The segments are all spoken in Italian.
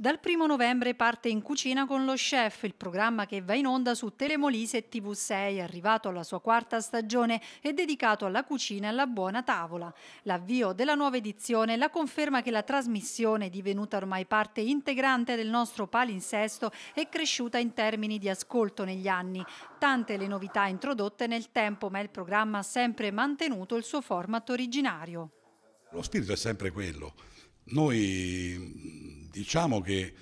Dal primo novembre parte in cucina con lo chef, il programma che va in onda su Telemolise TV6, arrivato alla sua quarta stagione e dedicato alla cucina e alla buona tavola. L'avvio della nuova edizione la conferma che la trasmissione, divenuta ormai parte integrante del nostro palinsesto, è cresciuta in termini di ascolto negli anni. Tante le novità introdotte nel tempo, ma il programma ha sempre mantenuto il suo format originario. Lo spirito è sempre quello. Noi diciamo che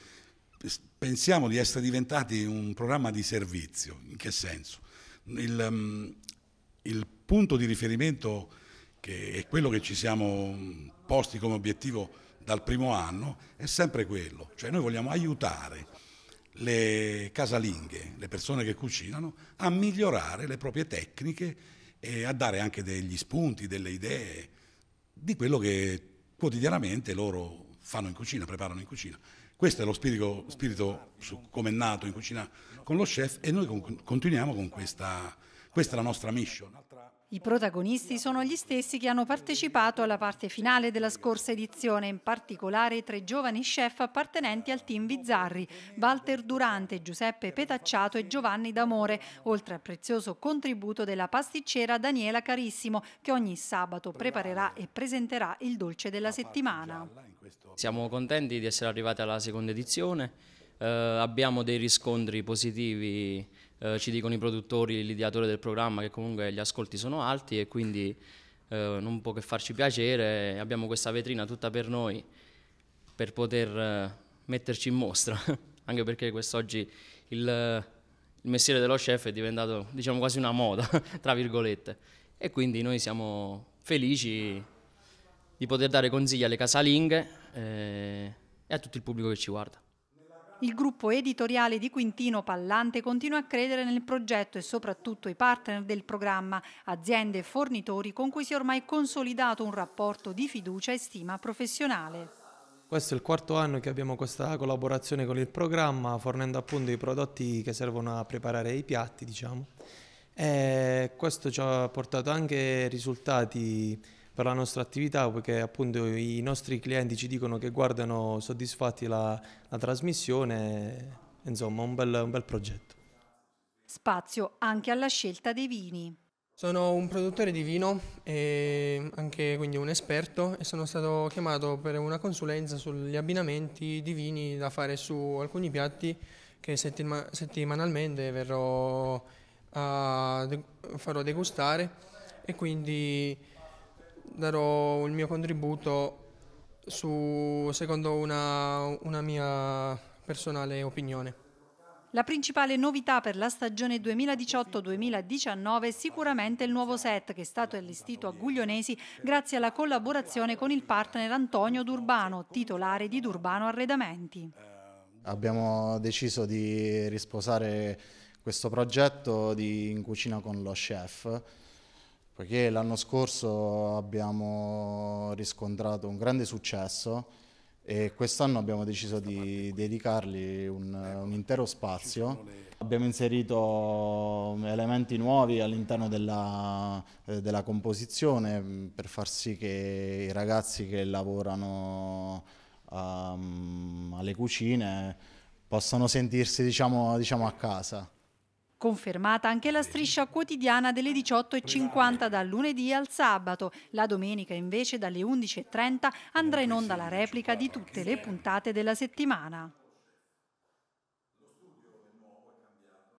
pensiamo di essere diventati un programma di servizio. In che senso? Il, mm, il punto di riferimento che è quello che ci siamo posti come obiettivo dal primo anno è sempre quello, cioè noi vogliamo aiutare le casalinghe, le persone che cucinano, a migliorare le proprie tecniche e a dare anche degli spunti, delle idee di quello che quotidianamente loro fanno in cucina, preparano in cucina. Questo è lo spirito, spirito come è nato in cucina con lo chef e noi continuiamo con questa, questa è la nostra mission. I protagonisti sono gli stessi che hanno partecipato alla parte finale della scorsa edizione, in particolare tre giovani chef appartenenti al team Bizzarri, Walter Durante, Giuseppe Petacciato e Giovanni D'Amore, oltre al prezioso contributo della pasticcera Daniela Carissimo, che ogni sabato preparerà e presenterà il dolce della settimana. Siamo contenti di essere arrivati alla seconda edizione, eh, abbiamo dei riscontri positivi eh, ci dicono i produttori, l'ideatore del programma che comunque gli ascolti sono alti e quindi eh, non può che farci piacere, abbiamo questa vetrina tutta per noi per poter eh, metterci in mostra, anche perché quest'oggi il, eh, il mestiere dello chef è diventato diciamo quasi una moda, tra virgolette, e quindi noi siamo felici di poter dare consigli alle casalinghe eh, e a tutto il pubblico che ci guarda. Il gruppo editoriale di Quintino Pallante continua a credere nel progetto e soprattutto i partner del programma, aziende e fornitori con cui si è ormai consolidato un rapporto di fiducia e stima professionale. Questo è il quarto anno che abbiamo questa collaborazione con il programma, fornendo appunto i prodotti che servono a preparare i piatti, diciamo. E questo ci ha portato anche risultati per la nostra attività perché appunto i nostri clienti ci dicono che guardano soddisfatti la, la trasmissione, insomma un bel, un bel progetto. Spazio anche alla scelta dei vini. Sono un produttore di vino e anche quindi un esperto e sono stato chiamato per una consulenza sugli abbinamenti di vini da fare su alcuni piatti che settima settimanalmente verrò a farò degustare e quindi darò il mio contributo su, secondo una, una mia personale opinione. La principale novità per la stagione 2018-2019 è sicuramente il nuovo set che è stato allestito a Guglionesi grazie alla collaborazione con il partner Antonio Durbano, titolare di Durbano Arredamenti. Abbiamo deciso di risposare questo progetto di in cucina con lo chef poiché l'anno scorso abbiamo riscontrato un grande successo e quest'anno abbiamo deciso di dedicargli un, un intero spazio. Abbiamo inserito elementi nuovi all'interno della, eh, della, composizione mm, per far sì che i ragazzi che lavorano um, alle cucine possano sentirsi diciamo, diciamo a casa. Confermata anche la striscia quotidiana delle 18.50 dal lunedì al sabato. La domenica invece dalle 11.30 andrà in onda la replica di tutte le puntate della settimana.